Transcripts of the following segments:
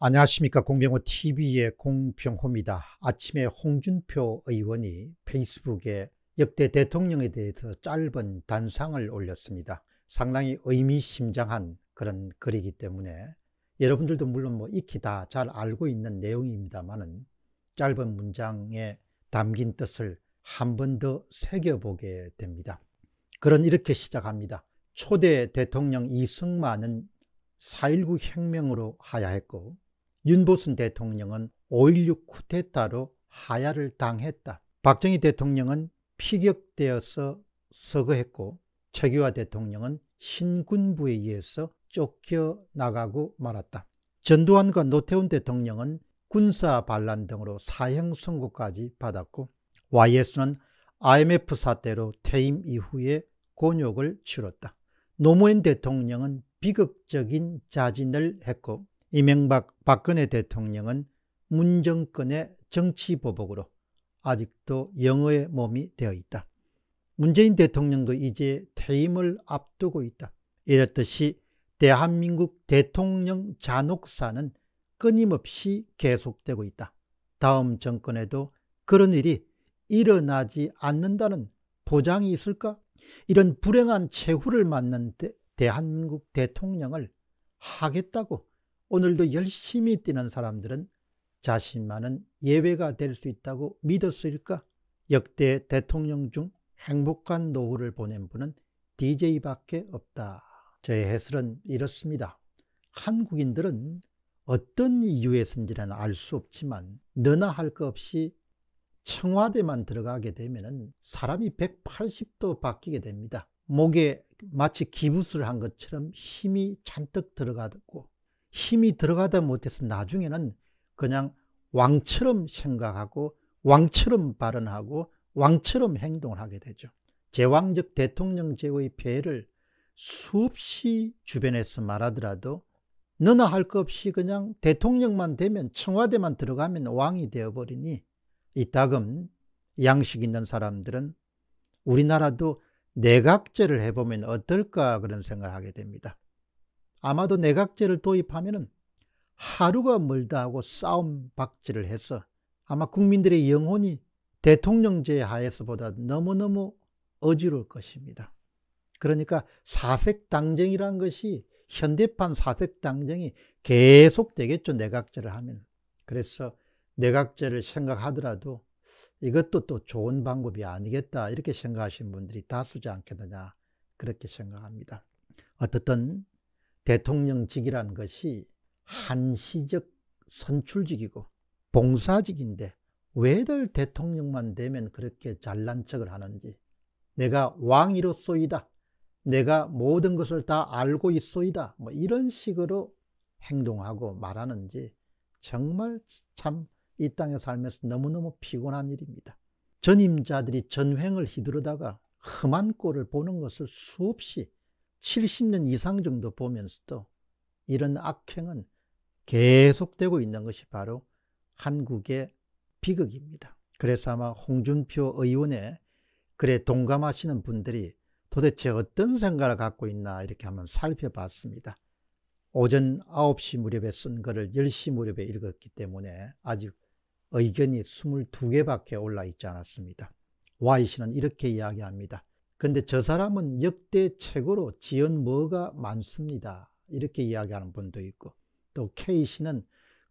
안녕하십니까 공병호 TV의 공병호입니다. 아침에 홍준표 의원이 페이스북에 역대 대통령에 대해서 짧은 단상을 올렸습니다. 상당히 의미심장한 그런 글이기 때문에 여러분들도 물론 뭐 익히 다잘 알고 있는 내용입니다만은 짧은 문장에 담긴 뜻을 한 번 더 새겨보게 됩니다. 그런 이렇게 시작합니다. 초대 대통령 이승만은 4.19 혁명으로 하야했고 윤보순 대통령은 5.16 쿠데타로 하야를 당했다. 박정희 대통령은 피격되어서 서거했고 최규하 대통령은 신군부에 의해서 쫓겨나가고 말았다. 전두환과 노태운 대통령은 군사 반란 등으로 사형 선고까지 받았고 YS는 IMF 사태로 퇴임 이후에 곤욕을 치렀다. 노무현 대통령은 비극적인 자진을 했고 이명박 박근혜 대통령은 문정권의 정치보복으로 아직도 영어의 몸이 되어 있다. 문재인 대통령도 이제 퇴임을 앞두고 있다. 이랬듯이 대한민국 대통령 잔혹사는 끊임없이 계속되고 있다. 다음 정권에도 그런 일이 일어나지 않는다는 보장이 있을까? 이런 불행한 최후를 맞는 대, 대한민국 대통령을 하겠다고 오늘도 열심히 뛰는 사람들은 자신만은 예외가 될 수 있다고 믿었을까? 역대 대통령 중 행복한 노후를 보낸 분은 DJ밖에 없다. 저의 해설은 이렇습니다. 한국인들은 어떤 이유에선지는 알 수 없지만 너나 할 것 없이 청와대만 들어가게 되면 사람이 180도 바뀌게 됩니다. 목에 마치 기부스를 한 것처럼 힘이 잔뜩 들어가고 힘이 들어가다 못해서 나중에는 그냥 왕처럼 생각하고 왕처럼 발언하고 왕처럼 행동을 하게 되죠. 제왕적 대통령제의 폐해를 수없이 주변에서 말하더라도 너나 할 것 없이 그냥 대통령만 되면 청와대만 들어가면 왕이 되어버리니 이따금 양식 있는 사람들은 우리나라도 내각제를 해보면 어떨까 그런 생각을 하게 됩니다. 아마도 내각제를 도입하면 하루가 멀다 하고 싸움 박지를 해서 아마 국민들의 영혼이 대통령제 하에서보다 너무너무 어지러울 것입니다. 그러니까 사색당쟁이란 것이 현대판 사색당쟁이 계속되겠죠. 내각제를 하면. 그래서 내각제를 생각하더라도 이것도 또 좋은 방법이 아니겠다 이렇게 생각하시는 분들이 다수지 않겠느냐 그렇게 생각합니다. 어떻든 대통령직이란 것이 한시적 선출직이고 봉사직인데 왜들 대통령만 되면 그렇게 잘난 척을 하는지 내가 왕이로소이다 내가 모든 것을 다 알고 있소이다 뭐 이런 식으로 행동하고 말하는지 정말 참 이 땅에 살면서 너무너무 피곤한 일입니다 전임자들이 전횡을 휘두르다가 험한 꼴을 보는 것을 수없이 70년 이상 정도 보면서도 이런 악행은 계속되고 있는 것이 바로 한국의 비극입니다. 그래서 아마 홍준표 의원의 글에 동감하시는 분들이 도대체 어떤 생각을 갖고 있나 이렇게 한번 살펴봤습니다. 오전 9시 무렵에 쓴 글을 10시 무렵에 읽었기 때문에 아직 의견이 22개밖에 올라 있지 않았습니다. Y씨는 이렇게 이야기합니다. 근데 저 사람은 역대 최고로 지은 뭐가 많습니다. 이렇게 이야기하는 분도 있고 또 K 씨는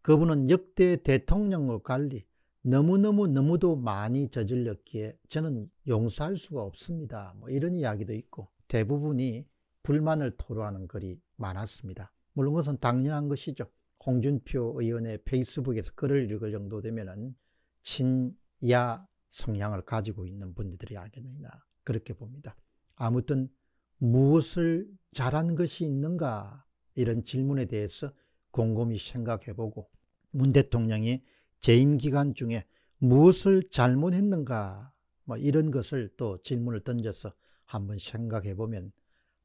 그분은 역대 대통령과 관리 너무너무 너무도 많이 저질렀기에 저는 용서할 수가 없습니다. 뭐 이런 이야기도 있고 대부분이 불만을 토로하는 글이 많았습니다. 물론 그것은 당연한 것이죠. 홍준표 의원의 페이스북에서 글을 읽을 정도 되면은 친야 성향을 가지고 있는 분들이 알겠느냐. 그렇게 봅니다. 아무튼 무엇을 잘한 것이 있는가 이런 질문에 대해서 곰곰이 생각해보고 문 대통령이 재임 기간 중에 무엇을 잘못했는가 뭐 이런 것을 또 질문을 던져서 한번 생각해보면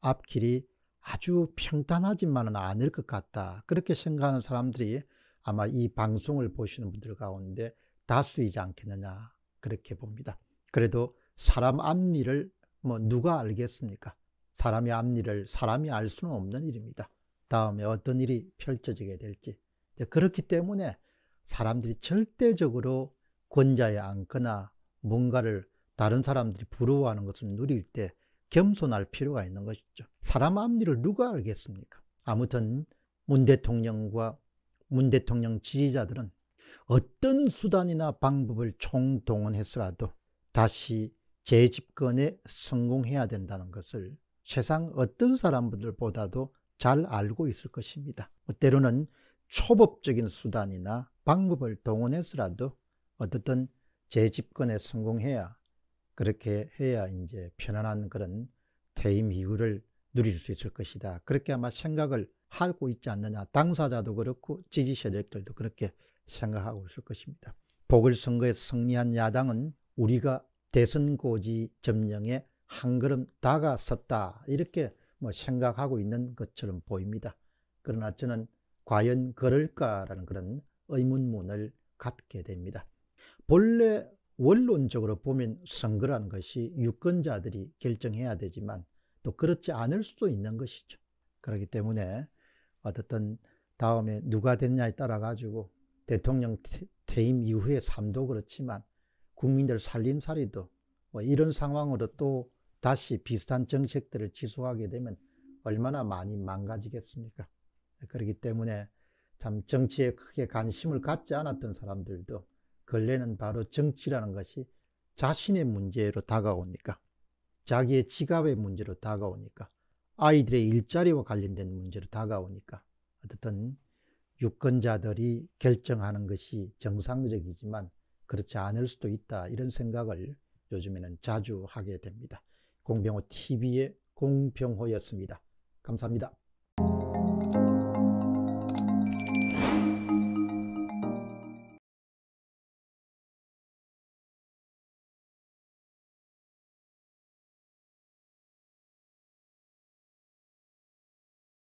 앞길이 아주 평탄하지만은 않을 것 같다 그렇게 생각하는 사람들이 아마 이 방송을 보시는 분들 가운데 다수이지 않겠느냐 그렇게 봅니다. 그래도 사람 앞니를 뭐 누가 알겠습니까? 사람의 앞니를 사람이 알 수는 없는 일입니다. 다음에 어떤 일이 펼쳐지게 될지. 그렇기 때문에 사람들이 절대적으로 권자에 앉거나 뭔가를 다른 사람들이 부러워하는 것을 누릴 때 겸손할 필요가 있는 것이죠. 사람 앞니를 누가 알겠습니까? 아무튼 문 대통령과 문 대통령 지지자들은 어떤 수단이나 방법을 총동원했으라도 다시 재집권에 성공해야 된다는 것을 세상 어떤 사람들보다도 잘 알고 있을 것입니다. 때로는 초법적인 수단이나 방법을 동원해서라도 어떻든 재집권에 성공해야 그렇게 해야 이제 편안한 그런 퇴임 이후를 누릴 수 있을 것이다. 그렇게 아마 생각을 하고 있지 않느냐. 당사자도 그렇고 지지 세력들도 그렇게 생각하고 있을 것입니다. 보궐선거에 승리한 야당은 우리가 대선고지 점령에 한 걸음 다가섰다 이렇게 뭐 생각하고 있는 것처럼 보입니다. 그러나 저는 과연 그럴까라는 그런 의문문을 갖게 됩니다. 본래 원론적으로 보면 선거라는 것이 유권자들이 결정해야 되지만 또 그렇지 않을 수도 있는 것이죠. 그렇기 때문에 어떻든 다음에 누가 됐냐에 따라 가지고 대통령 퇴임 이후에 삶도 그렇지만 국민들 살림살이도 뭐 이런 상황으로 또 다시 비슷한 정책들을 지속하게 되면 얼마나 많이 망가지겠습니까? 그렇기 때문에 참 정치에 크게 관심을 갖지 않았던 사람들도 근래는 바로 정치라는 것이 자신의 문제로 다가오니까 자기의 지갑의 문제로 다가오니까 아이들의 일자리와 관련된 문제로 다가오니까 어쨌든 유권자들이 결정하는 것이 정상적이지만 그렇지 않을 수도 있다. 이런 생각을 요즘에는 자주 하게 됩니다. 공병호 TV의 공병호였습니다. 감사합니다.